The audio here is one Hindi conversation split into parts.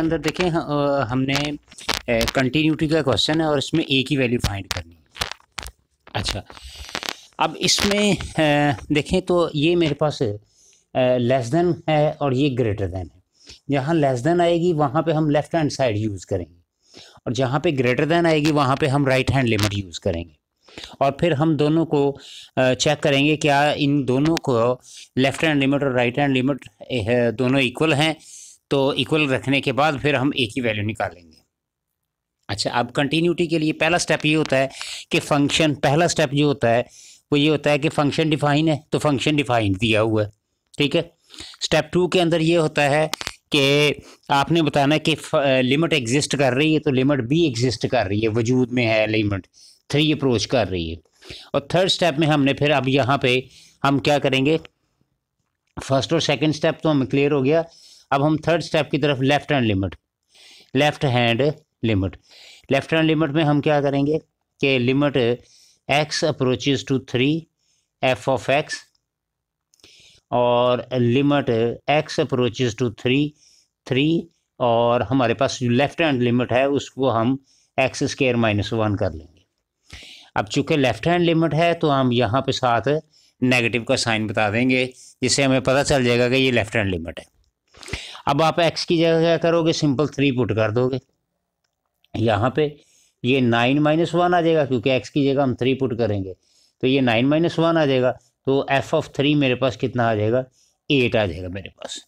अंदर देखें हमने कंटिन्यूटी का क्वेश्चन है और इसमें ए की वैल्यू फाइंड करनी है अच्छा अब इसमें देखें तो ये मेरे पास लेस देन है और ये ग्रेटर देन है जहाँ लेस देन आएगी वहाँ पे हम लेफ़्ट हैंड साइड यूज़ करेंगे और जहाँ पे ग्रेटर देन आएगी वहाँ पे हम राइट हैंड लिमिट यूज़ करेंगे और फिर हम दोनों को चेक करेंगे क्या इन दोनों को लेफ़्ट हैंड लिमिट और राइट हैंड लिमिट दोनों इक्वल हैं तो इक्वल रखने के बाद फिर हम एक ही वैल्यू निकालेंगे अच्छा अब कंटिन्यूटी के लिए पहला स्टेप ये होता है कि फंक्शन पहला स्टेप जो होता है वो ये होता है कि फंक्शन डिफाइन है तो फंक्शन डिफाइन दिया हुआ है ठीक है स्टेप टू के अंदर ये होता है कि आपने बताना कि लिमिट एग्जिस्ट कर रही है तो लिमिट भी एग्जिस्ट कर रही है वजूद में है लिमिट थ्री अप्रोच कर रही है और थर्ड स्टेप में हमने फिर अब यहाँ पे हम क्या करेंगे फर्स्ट और सेकंड स्टेप तो हमें क्लियर हो गया अब हम थर्ड स्टेप की तरफ left hand limit left hand limit left hand limit में हम क्या करेंगे कि limit x approaches to three f of x और limit x approaches to three three और हमारे पास जो लेफ्ट हैंड लिमिट है उसको हम एक्स स्केयर माइनस वन कर लेंगे अब चूंकि लेफ्ट हैंड लिमिट है तो हम यहाँ पे साथ नेगेटिव का साइन बता देंगे जिससे हमें पता चल जाएगा कि ये लेफ्ट हैंड लिमिट है अब आप एक्स की जगह क्या करोगे सिंपल थ्री पुट कर दोगे यहाँ पे ये नाइन माइनस वन आ जाएगा क्योंकि एक्स की जगह हम थ्री पुट करेंगे तो ये नाइन माइनस वन आ जाएगा तो एफ ऑफ थ्री मेरे पास कितना आ जाएगा एट आ जाएगा मेरे पास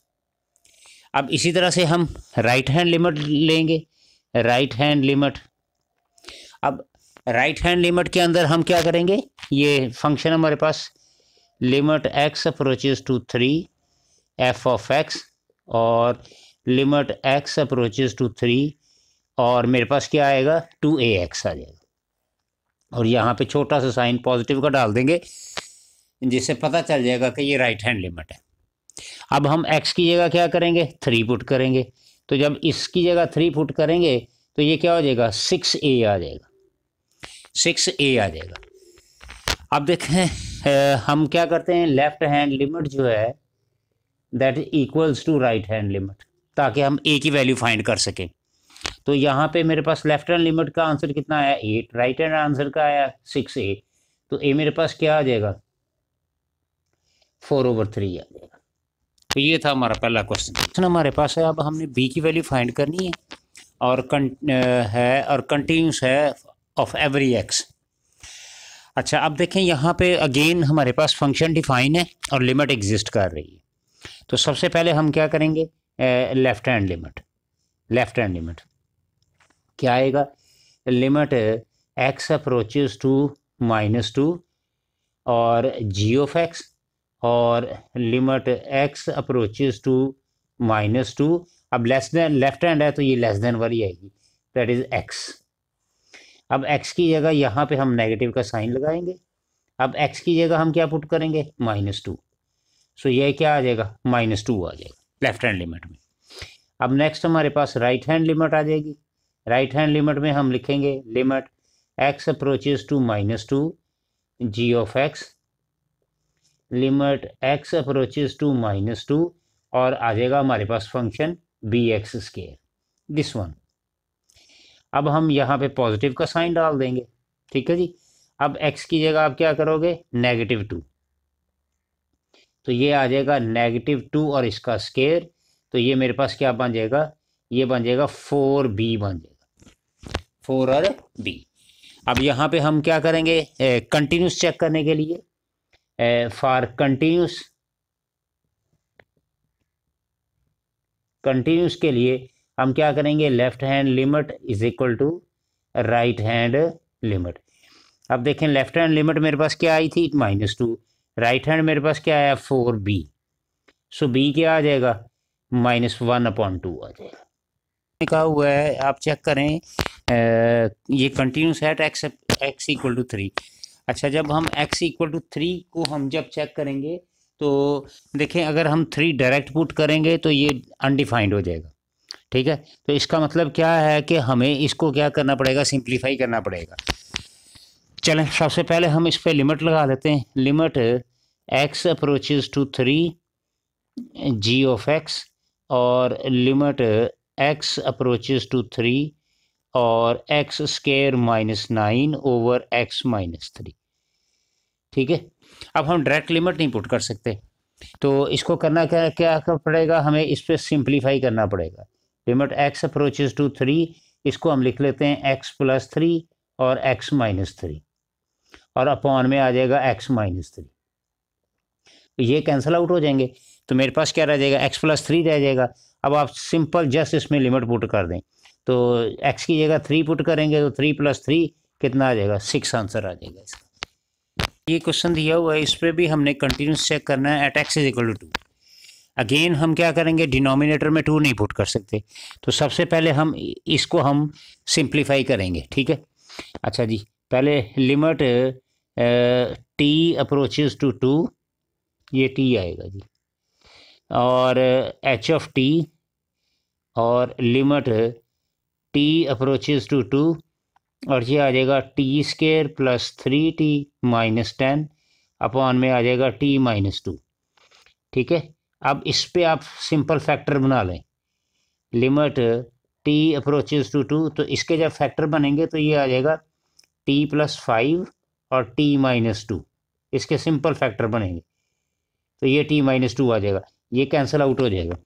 अब इसी तरह से हम राइट हैंड लिमिट लेंगे राइट हैंड लिमिट अब राइट हैंड लिमिट के अंदर हम क्या करेंगे ये फंक्शन हमारे पास limit x approaches to three f of x और limit x approaches to three और मेरे पास क्या आएगा टू ए एक्स आ जाएगा और यहाँ पे छोटा सा साइन पॉजिटिव का डाल देंगे जिससे पता चल जाएगा कि ये राइट हैंड लिमिट है अब हम एक्स की जगह क्या करेंगे थ्री पुट करेंगे तो जब इसकी जगह थ्री पुट करेंगे तो ये क्या हो जाएगा सिक्स ए आ जाएगा सिक्स ए आ जाएगा अब देखें हम क्या करते हैं लेफ्ट हैंड लिमिट जो है that equals to right hand limit ताकि हम ए की वैल्यू फाइंड कर सकें तो यहाँ पे मेरे पास लेफ्ट हैंड लिमिट का आंसर कितना आया एट राइट हैंड आंसर का आया सिक्स ए तो ए मेरे पास क्या आ जाएगा फोर ओवर थ्री आ जाएगा तो ये था हमारा पहला क्वेश्चन क्वेश्चन हमारे पास है अब हमने बी की वैल्यू फाइंड करनी है और कं है और कंटिन्यूस है ऑफ एवरी एक्स अच्छा अब देखें यहाँ पे अगेन हमारे पास फंक्शन डिफाइन है और लिमिट एग्जिस्ट कर रही है तो सबसे पहले हम क्या करेंगे left hand limit left hand limit क्या आएगा limit x approaches to minus two और जी ऑफ एक्स और limit x approaches to minus two अब लेस देन लेफ्ट हैंड है तो ये लेस देन वाली आएगी दैट इज़ एक्स अब एक्स की जगह यहाँ पे हम नेगेटिव का साइन लगाएंगे अब एक्स की जगह हम क्या पुट करेंगे माइनस टू सो ये क्या आ जाएगा माइनस टू आ जाएगा लेफ्ट हैंड लिमिट में अब नेक्स्ट हमारे पास राइट हैंड लिमिट आ जाएगी राइट हैंड लिमिट में हम लिखेंगे limit x approaches to minus two g of x limit x approaches to minus two और आ जाएगा हमारे पास function b x square this one अब हम यहाँ पे पॉजिटिव का साइन डाल देंगे ठीक है जी अब एक्स की जगह आप क्या करोगे नेगेटिव टू तो ये आ जाएगा नेगेटिव टू और इसका स्केयर तो ये मेरे पास क्या बन जाएगा ये बन जाएगा फोर बी बन जाएगा फोर और बी अब यहाँ पे हम क्या करेंगे कंटिन्यूस चेक करने के लिए फॉर कंटिन्यूस कंटिन्यूस के लिए हम क्या करेंगे left hand limit is equal to right hand limit अब देखें लेफ्ट हैंड लिमिट मेरे पास क्या आई थी माइनस टू राइट हैंड मेरे पास क्या आया फोर बी सो बी क्या आ जाएगा माइनस वन अपॉन टू आ जाएगा लिखा हुआ है आप चेक करें आ, ये कंटिन्यूस है x x equal to three अच्छा जब हम एक्स इक्वल टू थ्री को हम जब चेक करेंगे तो देखें अगर हम थ्री डायरेक्ट पुट करेंगे तो ये अनडिफाइंड हो जाएगा ठीक है तो इसका मतलब क्या है कि हमें इसको क्या करना पड़ेगा सिंप्लीफाई करना पड़ेगा चलें सबसे पहले हम इस पर लिमिट लगा लेते हैं limit x approaches to three g of x और limit x approaches to three और x square minus nine over x minus three ठीक है अब हम डायरेक्ट लिमिट नहीं पुट कर सकते तो इसको करना क्या क्या पड़ेगा हमें इस पर सिंप्लीफाई करना पड़ेगा limit x approaches to three इसको हम लिख लेते हैं एक्स प्लस थ्री और एक्स माइनस थ्री और अपॉन में आ जाएगा एक्स माइनस थ्री तो ये कैंसिल आउट हो जाएंगे तो मेरे पास क्या रह जाएगा एक्स प्लस थ्री रह जाएगा अब आप सिंपल जस्ट इसमें लिमिट पुट कर दें तो एक्स की जगह थ्री पुट करेंगे तो थ्री प्लस थ्री कितना आ जाएगा सिक्स आंसर आ जाएगा इसका ये क्वेश्चन दिया हुआ है इस पर भी हमने कंटिन्यूस चेक करना है at x is equal to two again हम क्या करेंगे डिनोमिनेटर में टू नहीं पुट कर सकते तो सबसे पहले हम इसको हम सिंप्लीफाई करेंगे ठीक है अच्छा जी पहले limit T approaches to two ये टी आएगा जी और एच ऑफ टी और limit T approaches to two और ये आ जाएगा T square plus three T minus ten upon में आ जाएगा टी माइनस टू ठीक है अब इस पर आप सिंपल फैक्टर बना लें limit T approaches to two तो इसके जब फैक्टर बनेंगे तो ये आ जाएगा टी प्लस फाइव और टी माइनस टू इसके सिंपल फैक्टर बनेंगे तो ये टी माइनस टू आ जाएगा ये कैंसिल आउट हो जाएगा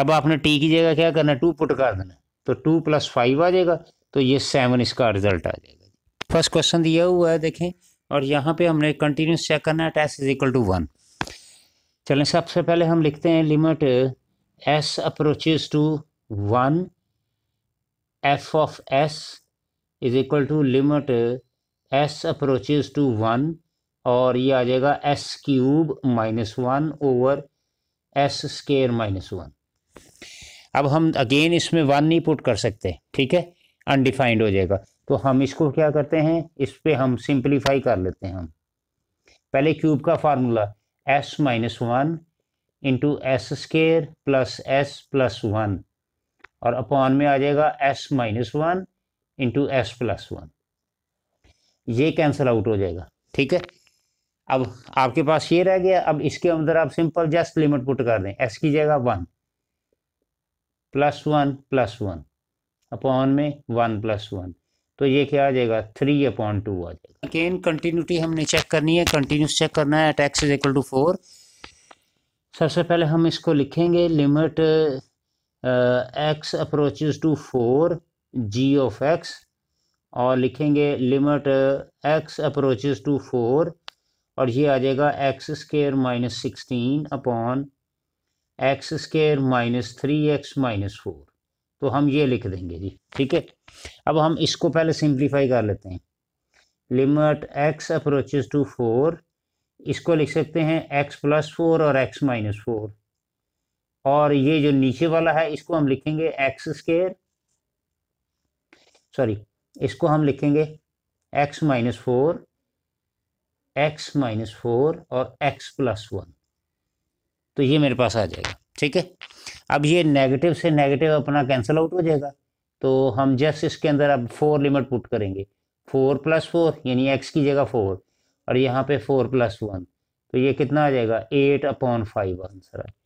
अब आपने टी की जगह क्या करना है टू पुट कर देना तो टू प्लस फाइव आ जाएगा तो ये सेवन इसका रिजल्ट आ जाएगा फर्स्ट क्वेश्चन दिया हुआ है देखें और यहाँ पे हमने कंटिन्यूस चेक करना है test is equal to one चलें सबसे पहले हम लिखते हैं limit s approaches to one f of s is equal to limit s approaches to one और ये आ जाएगा s cube minus one over s square minus one अब हम अगेन इसमें वन नहीं पुट कर सकते ठीक है अनडिफाइंड हो जाएगा तो हम इसको क्या करते हैं इस पर हम सिंप्लीफाई कर लेते हैं हम पहले क्यूब का formula s minus one into s square plus s plus one और अपॉन में आ जाएगा s minus one into s plus one ये कैंसिल आउट हो जाएगा ठीक है अब आपके पास ये रह गया अब इसके अंदर आप सिंपल जस्ट लिमिट पुट कर दें एक्स की जगह one plus one plus one upon में वन प्लस वन तो ये क्या आ जाएगा थ्री अपॉन टू आ जाएगा अगेन कंटिन्यूटी हमने चेक करनी है कंटिन्यूस चेक करना है tax is equal to four सबसे पहले हम इसको लिखेंगे limit x approaches to four g of x और लिखेंगे limit x approaches to four और ये आ जाएगा x square minus sixteen upon x square minus three x minus four तो हम ये लिख देंगे जी ठीक है अब हम इसको पहले सिंप्लीफाई कर लेते हैं limit x approaches to four इसको लिख सकते हैं एक्स प्लस फोर और एक्स माइनस फोर और ये जो नीचे वाला है इसको हम लिखेंगे एक्स स्केयर सॉरी इसको हम लिखेंगे x minus four x minus four और एक्स प्लस वन तो ये मेरे पास आ जाएगा ठीक है अब ये नेगेटिव से नेगेटिव अपना कैंसिल आउट हो जाएगा तो हम जस्ट इसके अंदर अब फोर लिमिट पुट करेंगे फोर प्लस फोर यानी एक्स की जगह फोर और यहाँ पे फोर प्लस वन तो ये कितना आ जाएगा एट अपॉन फाइव आंसर आ